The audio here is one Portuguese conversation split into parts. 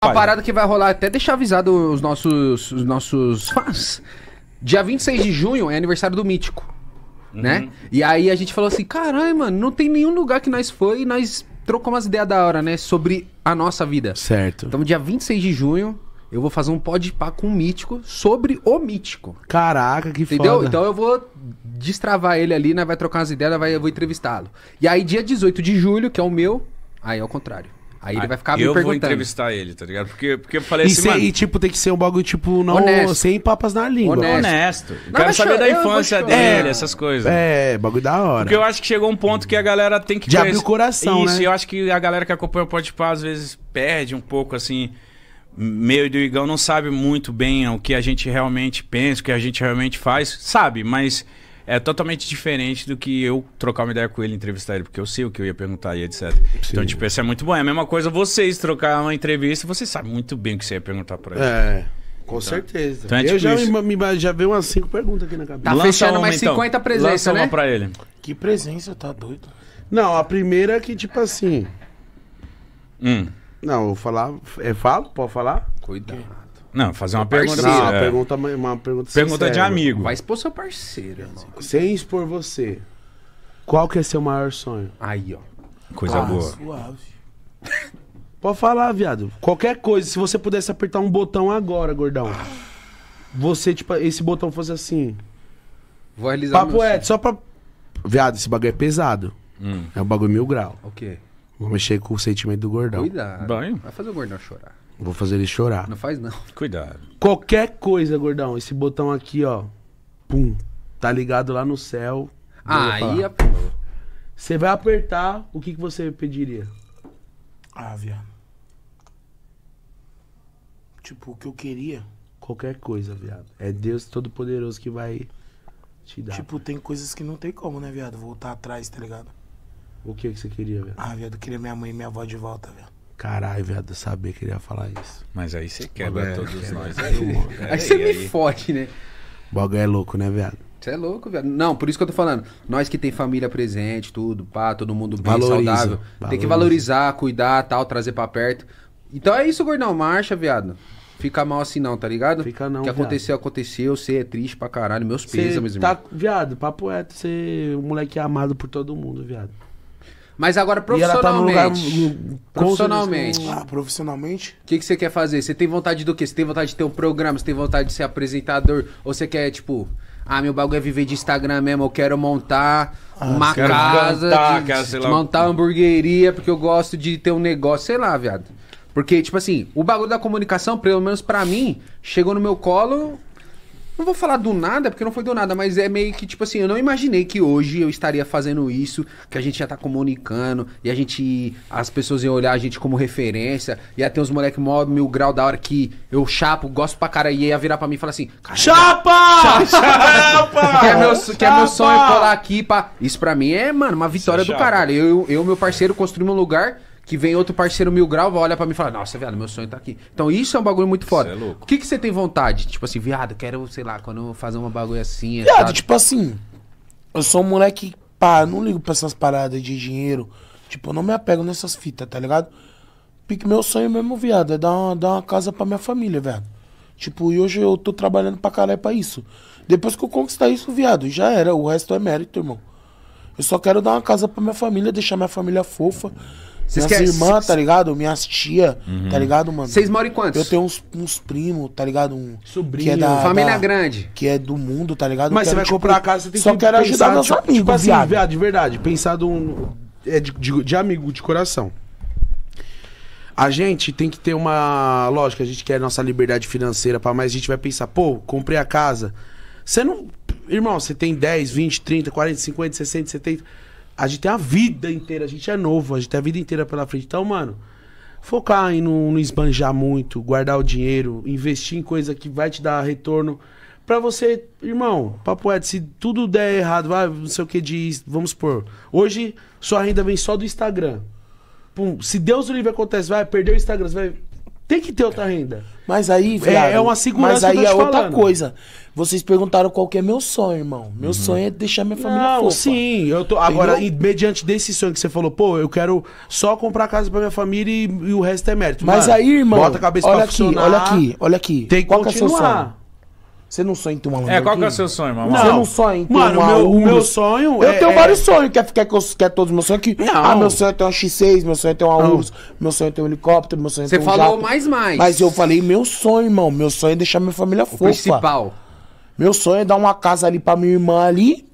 Uma né? parada que vai rolar, até deixar avisado os nossos, os nossos fãs. Dia 26 de junho é aniversário do Mítico, uhum. né? E aí a gente falou assim, caralho, mano, não tem nenhum lugar que nós foi e nós trocamos umas ideias da hora, né? Sobre a nossa vida. Certo. Então dia 26 de junho, eu vou fazer um de pá com o Mítico sobre o Mítico. Caraca, que Entendeu? Foda. Então eu vou destravar ele ali, né? Vai trocar umas ideias, vai, eu vou entrevistá-lo. E aí dia 18 de julho, que é o meu, aí é o contrário. Aí ele ah, vai ficar me eu perguntando. Eu vou entrevistar ele, tá ligado? Porque, porque eu falei e assim, se, mano... E, tipo, tem que ser um bagulho, tipo, não, Honesto. sem papas na língua. Honesto. Honesto. Não, Quero saber da infância dele, é, essas coisas. É, bagulho da hora. Porque eu acho que chegou um ponto que a galera tem que... De conhecer... abrir o coração, Isso, né? eu acho que a galera que acompanha o Podpah, às vezes, perde um pouco, assim... Meio do Igão não sabe muito bem o que a gente realmente pensa, o que a gente realmente faz. Sabe, mas é totalmente diferente do que eu trocar uma ideia com ele, entrevistar ele, porque eu sei o que eu ia perguntar e etc. Então, Sim. Então, tipo, isso é muito bom. É a mesma coisa vocês trocar uma entrevista, você sabe muito bem o que você ia perguntar pra ele. É. Com então, certeza. Então é tipo eu já, vi me, já veio umas 5 perguntas aqui na cabeça. Tá Lança fechando mais então. 50 presenças, Lança né? uma pra ele. Que presença, tá doido? Não, a primeira é que, tipo assim... Hum. Não, eu falar... É, falo? Pode falar? Cuidado. Não, fazer uma pergunta. Não, uma é. pergunta, uma pergunta, pergunta de amigo. Vai expor seu parceiro. Irmão. Sem expor você. Qual que é seu maior sonho? Aí, ó. Coisa ah, boa. Suave. Pode falar, viado. Qualquer coisa, se você pudesse apertar um botão agora, gordão. Você, tipo, esse botão fosse assim. Vou realizar Papo é, só pra. Viado, esse bagulho é pesado. Hum. É um bagulho mil grau. O okay. quê? Vou mexer com o sentimento do gordão. Cuidado. Banho. Vai fazer o gordão chorar. Vou fazer ele chorar. Não faz, não. Cuidado. Qualquer coisa, gordão, esse botão aqui, ó. Pum. Tá ligado lá no céu. Ah, aí, pô. É- você vai apertar, o que, que você pediria? Ah, viado. Tipo, o que eu queria. Qualquer coisa, viado. É Deus Todo-Poderoso que vai te dar. Tipo, tem coisas que não tem como, né, viado? Voltar atrás, tá ligado? O que, que você queria, viado? Ah, viado, eu queria minha mãe e minha avó de volta, viado. Caralho, viado, eu sabia que ele ia falar isso. Mas aí você quebra é, todos nós. Aí, aí, você aí, é, me aí. fode, né? O bagulho é louco, né, viado? Você é louco, velho. Não, por isso que eu tô falando. Nós que tem família presente, tudo, pá, todo mundo bem saudável. Tem que valorizar, cuidar, tal, trazer pra perto. Então é isso, gordão. Marcha, viado. Fica mal assim não, tá ligado? Fica não, O que viado. aconteceu, aconteceu. Você é triste pra caralho. Meus pesos, meus tá, irmãos. Viado, papo reto. Você é um moleque amado por todo mundo, viado. Mas agora tá profissionalmente. Tá lugar, no... profissionalmente. Ah, profissionalmente? O que, que você quer fazer? Você tem vontade do quê? Você tem vontade de ter um programa? Você tem vontade de ser apresentador? Ou você quer, tipo, ah, meu bagulho é viver de Instagram mesmo, eu quero montar ah, uma quero casa, cantar, de, quero, de montar uma hamburgueria, porque eu gosto de ter um negócio, sei lá, viado. Porque, tipo assim, o bagulho da comunicação, pelo menos para mim, chegou no meu colo não vou falar do nada, porque não foi do nada, mas é meio que tipo assim, eu não imaginei que hoje eu estaria fazendo isso, que a gente já tá comunicando, e a gente. As pessoas iam olhar a gente como referência, ia ter uns moleque mó mil grau da hora que eu chapo, gosto pra cara, e ia virar pra mim e falar assim: Chapa! Chapa! chapa! que, é meu, chapa! que é meu sonho colar aqui pá. Isso pra mim é, mano, uma vitória Sim, é do caralho. Eu, eu, meu parceiro, construímos um lugar que vem outro parceiro mil grau, olha para mim e fala, nossa, viado, meu sonho tá aqui. Então isso é um bagulho muito foda. Isso é louco. O que, que você tem vontade? Tipo assim, viado, quero, sei lá, quando eu fazer uma bagulho assim. É viado, sabe? tipo assim, eu sou um moleque, pá, não ligo pra essas paradas de dinheiro. Tipo, eu não me apego nessas fitas, tá ligado? Porque meu sonho mesmo, viado, é dar uma, dar uma casa pra minha família, viado. Tipo, e hoje eu tô trabalhando pra caralho pra isso. Depois que eu conquistar isso, viado, já era. O resto é mérito, irmão. Eu só quero dar uma casa pra minha família, deixar minha família fofa. Cês minhas querem... irmãs, tá ligado? Minhas tia, tá uhum. tá ligado, mano? Vocês moram em quantos? Eu tenho uns, uns primos, tá ligado? Um, Sobrinho, que é da, família da, grande. Que é do mundo, tá ligado? Mas você vai tipo, comprar a casa, você tem só que Só quero ajudar meus tipo, amigos, tipo assim, viado. de verdade, pensar um, é de, de, de amigo, de coração. A gente tem que ter uma lógica, a gente quer a nossa liberdade financeira para mais a gente vai pensar, pô, comprei a casa. Você não Irmão, você tem 10, 20, 30, 40, 50, 60, 70. A gente tem a vida inteira, a gente é novo, a gente tem a vida inteira pela frente. Então, mano, focar em não, não esbanjar muito, guardar o dinheiro, investir em coisa que vai te dar retorno. Pra você, irmão, papo é, se tudo der errado, vai, não sei o que diz, vamos supor. Hoje, sua renda vem só do Instagram. Pum, se Deus o livre acontece, vai, perder o Instagram, você vai tem que ter outra renda. Mas aí, velho. é, é uma segurança. Mas aí é falando. outra coisa. Vocês perguntaram qual que é meu sonho, irmão. Meu uhum. sonho é deixar minha família Não, fofa. Sim, eu tô. Agora, e, mediante desse sonho que você falou, pô, eu quero só comprar casa pra minha família e, e o resto é mérito. Mas Mano, aí, irmão. Bota a cabeça olha pra aqui, funcionar, Olha aqui, olha aqui. Tem que qual continuar. Que é seu sonho? Você não sonha em ter uma É, qual que é o seu sonho, mamãe? Não. Você não sonha em ter Mano, o meu sonho Eu é, tenho é... vários sonhos. Quer, ficar que quer todos os meus sonhos? Que, não. Ah, meu sonho é ter uma X6, meu sonho é ter uma não. Urus, meu sonho é ter um helicóptero, meu sonho é ter Você um falou jato. mais, mais. Mas eu falei, meu sonho, irmão. Meu sonho é deixar minha família o fofa. principal. Meu sonho é dar uma casa ali pra minha irmã ali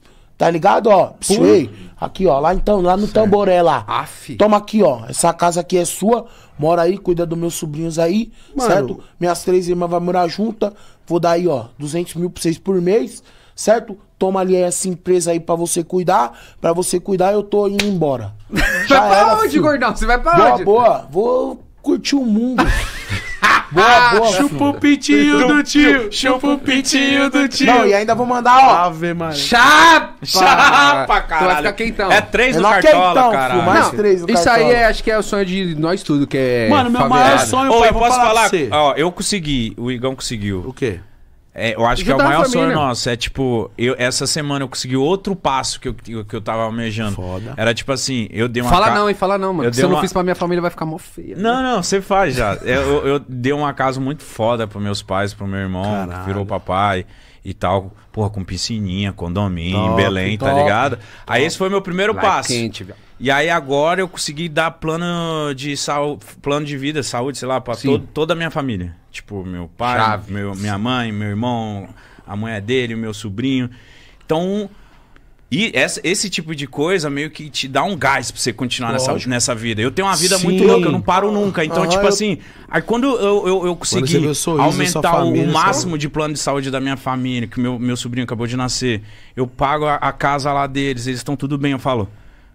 Tá ligado, ó? Suei. Aqui, ó. Lá então, lá no certo. tamboré lá. Aff. Toma aqui, ó. Essa casa aqui é sua. Mora aí, cuida dos meus sobrinhos aí. Mano. Certo? Minhas três irmãs vão morar juntas. Vou dar aí, ó, 200 mil pra vocês por mês. Certo? Toma ali essa empresa aí pra você cuidar. Pra você cuidar, eu tô indo embora. Já vai pra era, onde, filho. gordão? Você vai pra Deu onde? Boa, vou curtir o mundo. Boa, ah, boa. Chupa o pintinho do tio. Chupa o pintinho do tio. Não, e ainda vou mandar, ó. Ave, mano. Chapa! Chapa, cara. Vai ficar quentão. É três é no cartola, quentão, cara. Mais não, três no isso cartola. aí é, acho que é o sonho de nós tudo, que é. Mano, meu favelado. maior sonho foi. Ô, eu posso falar? Ó, eu consegui. O Igão conseguiu. O quê? É, eu acho que é o tá maior sonho nosso. É tipo, eu, essa semana eu consegui outro passo que eu, que eu tava almejando. Foda. Era tipo assim, eu dei uma. Fala ca... não, hein? Fala não, mano. Eu Se eu uma... não fiz pra minha família, vai ficar mó feia. Não, né? não, você faz já. eu, eu, eu dei um acaso muito foda pros meus pais, pro meu irmão, que virou papai e tal, porra, com piscininha, condomínio, top, Belém, tá top, tá ligado? Top. Aí esse foi meu primeiro Lá é passo. Quente, velho. E aí agora eu consegui dar plano de saúde, plano de vida, saúde, sei lá, para todo, toda a minha família. Tipo, meu pai, meu, minha mãe, meu irmão, a mulher é dele, o meu sobrinho. Então, e essa, esse tipo de coisa meio que te dá um gás pra você continuar nessa, nessa vida. Eu tenho uma vida Sim. muito louca, eu não paro nunca. Então, ah, tipo eu... assim, aí quando eu, eu, eu consegui sorriso, aumentar família, o máximo sabe? de plano de saúde da minha família, que meu, meu sobrinho acabou de nascer, eu pago a, a casa lá deles, eles estão tudo bem, eu falo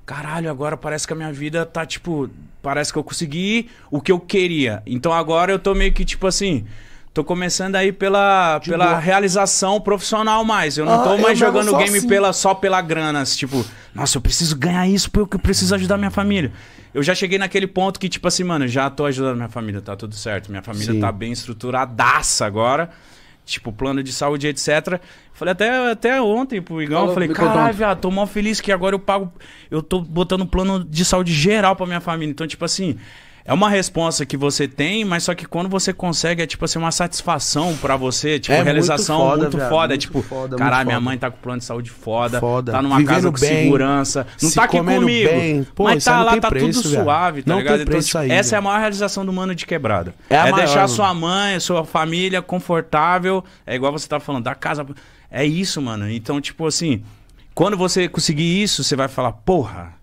caralho, agora parece que a minha vida tá tipo. Parece que eu consegui o que eu queria. Então agora eu tô meio que tipo assim. Tô começando aí pela, pela realização profissional mais. Eu não ah, tô mais jogando game assim. pela, só pela grana. Assim, tipo, nossa, eu preciso ganhar isso porque eu preciso ajudar minha família. Eu já cheguei naquele ponto que, tipo assim, mano, já tô ajudando minha família, tá tudo certo. Minha família Sim. tá bem estruturadaça agora. Tipo, plano de saúde, etc. Falei até, até ontem pro Igão, Falou, falei, caralho, viado, tô mó feliz que agora eu pago. Eu tô botando plano de saúde geral pra minha família. Então, tipo assim, é uma resposta que você tem, mas só que quando você consegue, é tipo assim, uma satisfação para você, tipo, é realização muito foda, muito foda. Muito é tipo, foda, caralho, minha mãe tá com plano de saúde foda, foda. tá numa Vivendo casa com bem, segurança, não se tá aqui comigo, bem. Pô, mas tá lá, tá preço, tudo suave, tá não ligado? Tem então, tipo, aí, essa é a maior realização do mano de quebrada. É, é maior, deixar sua mãe, sua família confortável, é igual você tá falando, da casa. É isso, mano. Então, tipo assim, quando você conseguir isso, você vai falar, porra,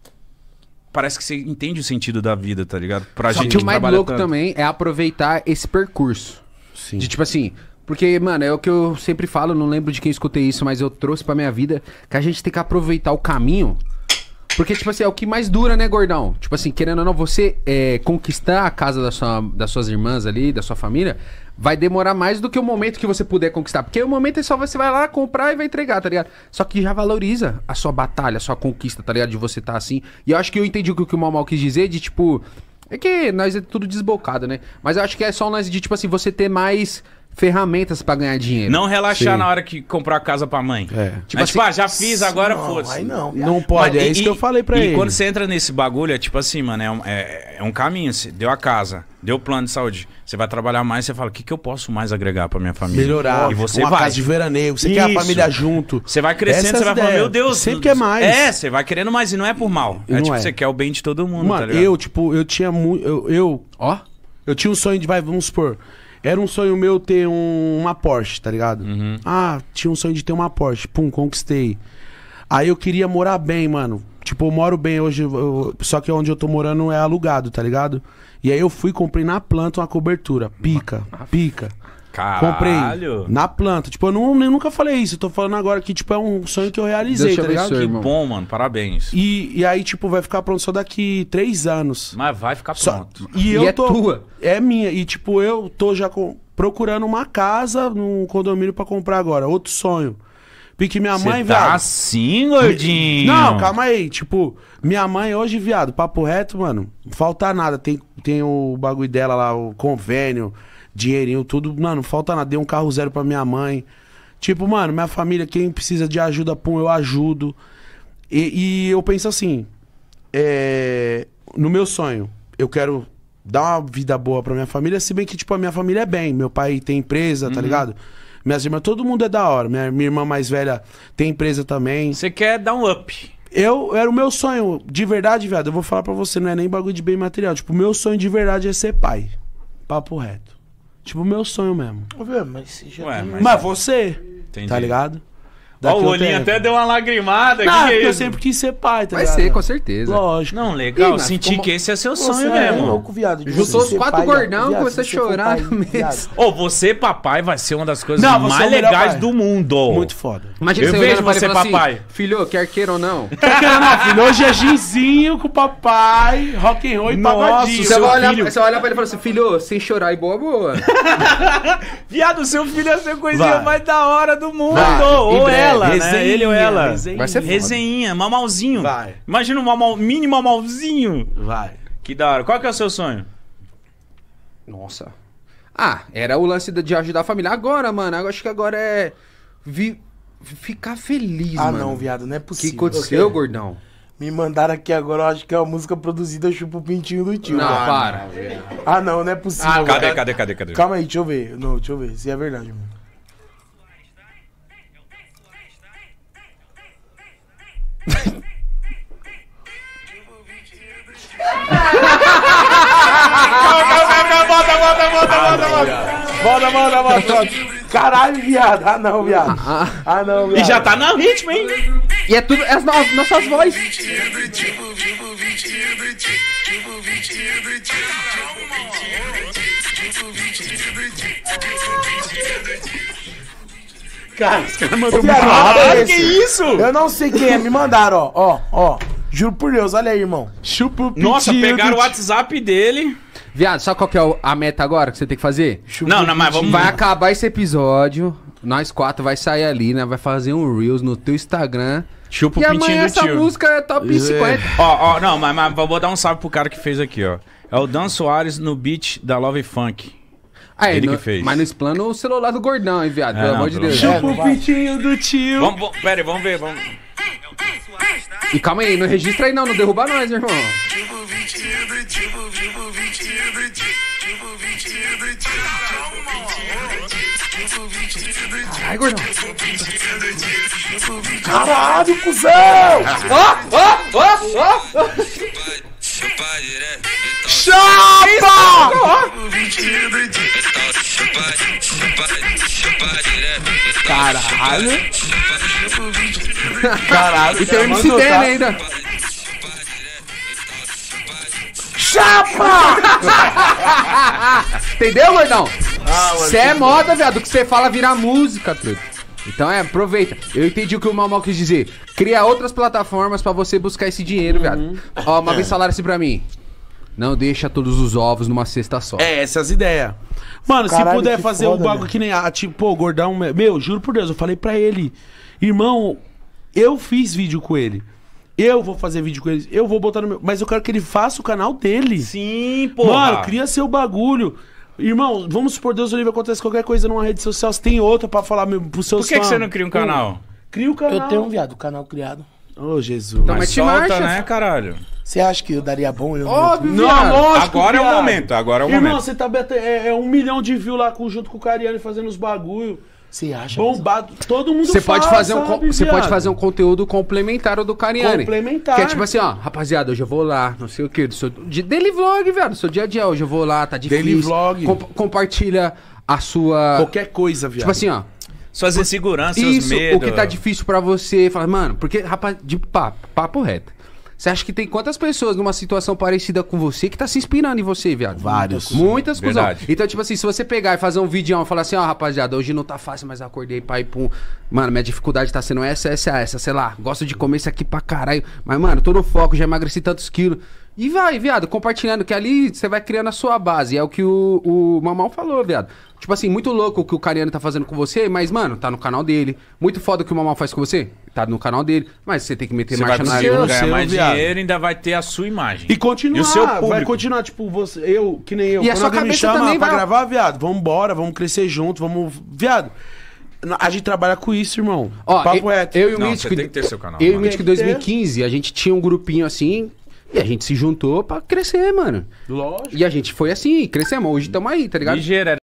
parece que você entende o sentido da vida, tá ligado? Pra Só gente que o mais louco tanto. também é aproveitar esse percurso. Sim. De tipo assim, porque, mano, é o que eu sempre falo, não lembro de quem escutei isso, mas eu trouxe pra minha vida que a gente tem que aproveitar o caminho porque, tipo assim, é o que mais dura, né, gordão? Tipo assim, querendo ou não, você é, conquistar a casa da sua, das suas irmãs ali, da sua família, vai demorar mais do que o momento que você puder conquistar. Porque o momento é só você vai lá comprar e vai entregar, tá ligado? Só que já valoriza a sua batalha, a sua conquista, tá ligado? De você estar tá assim. E eu acho que eu entendi o que o Mal quis dizer, de tipo. É que nós é tudo desbocado, né? Mas eu acho que é só nós de, tipo assim, você ter mais ferramentas para ganhar dinheiro. Não relaxar Sim. na hora que comprar a casa pra mãe. É. Tipo, Mas, tipo, assim, tipo ah, já fiz, agora não, Não, não pode, Mas, é e, isso que eu falei pra ele. E quando você entra nesse bagulho, é tipo assim, mano, é um, é, é um caminho. Você deu a casa, deu o plano de saúde. Você vai trabalhar mais, você fala, o que, que eu posso mais agregar pra minha família? Melhorar, e você uma vai. casa de veraneio, você isso. quer a família junto. Você vai crescendo, Essas você vai falar falando, meu Deus. Sempre quer mais. É, você vai querendo mais e não é por mal. É não tipo, é. você quer o bem de todo mundo, mano, tá eu, tipo, eu tinha muito... Eu, eu, ó, eu tinha um sonho de, vai, vamos supor... Era um sonho meu ter um, uma Porsche, tá ligado? Uhum. Ah, tinha um sonho de ter uma Porsche. Pum, conquistei. Aí eu queria morar bem, mano. Tipo, eu moro bem hoje, eu, só que onde eu tô morando é alugado, tá ligado? E aí eu fui, comprei na planta uma cobertura. Pica, pica. Caralho. Comprei na planta. Tipo, eu, não, eu nunca falei isso. Eu tô falando agora que, tipo, é um sonho que eu realizei, Deixa tá ligado? que irmão. bom, mano. Parabéns. E, e aí, tipo, vai ficar pronto só daqui três anos. Mas vai ficar pronto. Só... E, e, eu é tô... tua? É minha. E, tipo, eu tô já com... procurando uma casa num condomínio para comprar agora. Outro sonho. Porque minha mãe, tá viado. assim, gordinho? Não, calma aí. Tipo, minha mãe hoje, viado, papo reto, mano, falta nada. Tem, tem o bagulho dela lá, o convênio dinheirinho, tudo. Mano, falta nada. Dei um carro zero pra minha mãe. Tipo, mano, minha família, quem precisa de ajuda, pum, eu ajudo. E, e eu penso assim, é, no meu sonho, eu quero dar uma vida boa pra minha família, se bem que, tipo, a minha família é bem. Meu pai tem empresa, tá uhum. tá ligado? Minhas irmãs, todo mundo é da hora. Minha, minha irmã mais velha tem empresa também. Você quer dar um up? Eu, era o meu sonho, de verdade, viado, eu vou falar pra você, não é nem bagulho de bem material. Tipo, o meu sonho de verdade é ser pai. Papo reto. Tipo, meu sonho mesmo. mas você já Ué, mas... mas é. você, tá Entendi. tá ligado? Ó, o olhinho até deu uma lagrimada. aqui. que é eu sempre quis ser pai, tá Vai ser, com certeza. Lógico. Não, legal. Ih, senti que esse é seu sonho é mesmo. louco, viado. Juntou os quatro gordão, e começou a você chorar pai, no viado. Ô, você, papai, vai ser uma das coisas Não, é mais legais pai. do mundo. Muito foda. Imagina Eu vejo olhando você, assim, papai. Filho, quer queira ou não. Tá ou não, filho? Hoje é ginzinho com o papai, rock and roll e Nossa, pagodinho. Você vai, olhar, pra ele e falar assim, filho, sem chorar e boa, boa. Viado, seu filho é ser coisinha Vai. mais da hora do mundo. Ou é? ela, né? resenha, né? Ele ou ela. Resenha. Vai ser foda. Resenhinha, mamalzinho. Vai. Imagina um mamal, mini mamalzinho. Vai. Que da hora. Qual que é o seu sonho? Nossa. Ah, era o lance de ajudar a família. Agora, mano, eu acho que agora é. Vi... Ficar feliz, ah, mano. Ah, não, viado, não é possível. O que aconteceu, gordão? Me mandaram aqui agora, eu acho que é uma música produzida Chupa o Pintinho do Tio. Não, cara. Ah, para. Ah, não, não é possível. Ah, cadê, cadê, cadê, cadê? Calma aí, deixa eu ver. Não, deixa eu ver se é verdade, mano. Volta, volta, volta, volta, volta. Volta, volta, volta, volta. Caralho, viado. Ah, não, viado. Ah, ah. ah não, viado. E já tá no ritmo, hein? E é tudo é as no- nossas vozes. Cara, os caras mandaram um que isso? Eu não sei quem é, me mandaram, ó, ó, ó. Juro por Deus, olha aí, irmão. Chupa o Nossa, pegaram o WhatsApp dele. Viado, sabe qual que é a meta agora que você tem que fazer? Chupa não, não, mas vamos... Vai acabar esse episódio, nós quatro vai sair ali, né? Vai fazer um Reels no teu Instagram... Chupa o pintinho do essa tio. música é top 50. Ó, ó, não, mas, mas vou dar um salve pro cara que fez aqui, ó. É o Dan Soares no beat da Love Funk. Ah, ele no, que fez. Mas não explana o celular do gordão, hein, viado? pelo é, amor de Deus. Chupa o pitinho do tio. Vamos, vamos, pera aí, vamos ver. Vamos... E calma aí, não registra aí não, não derruba nós, irmão. Chupa o tipo tipo, tipo do tio, chupa o pitinho do tio. Caralho, gordão. Caralho, cuzão! Ó, ó, ó, ó! Caralho. Caralho. E tem o MC Dene ainda. Chapa! Entendeu, gordão? Você ah, é moda, viado. O que você fala vira música, truta. Então é, aproveita. Eu entendi o que o Mamal quis dizer. Cria outras plataformas para você buscar esse dinheiro, uhum. viado. Ó, uma vez falaram assim pra mim. Não deixa todos os ovos numa cesta só. É, essas ideias. Mano, Caralho, se puder fazer foda, um bagulho que nem. Ah, tipo, pô, gordão. Meu, juro por Deus, eu falei pra ele. Irmão, eu fiz vídeo com ele. Eu vou fazer vídeo com ele. Eu vou botar no meu. Mas eu quero que ele faça o canal dele. Sim, pô. Mano, cria seu bagulho. Irmão, vamos supor, Deus do livro, acontece qualquer coisa numa rede social, você tem outra pra falar mesmo pro seu Por que, que você não cria um canal? Cria o canal. Eu tenho um viado, canal criado. Ô, Jesus. Então, mas, mas solta, marcha, né, caralho? Você acha que eu daria bom? Eu Óbvio, não, é viado. lógico, Agora viado. é o momento, agora é o Irmão, momento. você tá beta, é, é, um milhão de views lá junto com o Cariani fazendo os bagulho. Você acha? Bombado. Mas... Todo mundo você faz, pode fazer sabe, um Você pode fazer um conteúdo complementar ao do Cariani. Complementar. Que é tipo assim, ó, rapaziada, hoje eu vou lá, não sei o que, do seu, de, daily vlog, velho, seu dia a dia, hoje eu vou lá, tá difícil. Daily vlog. Com, compartilha a sua... Qualquer coisa, viado. Tipo assim, ó. Suas inseguranças, os medos. o que tá difícil pra você. Fala, mano, porque, rapaz, de papo, papo reto. Você acha que tem quantas pessoas numa situação parecida com você que tá se inspirando em você, viado? Vários. Muitas, cuzão. Então, tipo assim, se você pegar e fazer um vídeo e falar assim, ó, oh, rapaziada, hoje não tá fácil, mas acordei, pai, pum. Mano, minha dificuldade tá sendo essa, essa, essa, sei lá. Gosto de comer isso aqui pra caralho. Mas, mano, tô no foco, já emagreci tantos quilos. E vai, viado, compartilhando, que ali você vai criando a sua base. É o que o, o Mamão falou, viado. Tipo assim, muito louco o que o Cariano tá fazendo com você, mas, mano, tá no canal dele. Muito foda o que o Mamão faz com você, tá no canal dele. Mas você tem que meter você marcha vai na seu, ganhar seu, mais viado. dinheiro ainda vai ter a sua imagem. E continuar, e o seu vai continuar, tipo, você, eu, que nem eu. E Quando a sua me chama também pra vai... gravar, viado, vambora, vamos crescer junto, vamos... Viado... A gente trabalha com isso, irmão. Ó, Papo eu, reto. Eu e o Mítico. Eu e o Mítico em 2015, a gente tinha um grupinho assim, e a gente se juntou pra crescer, mano. Lógico. E a gente foi assim, crescemos. Hoje estamos aí, tá ligado? Ligeira. É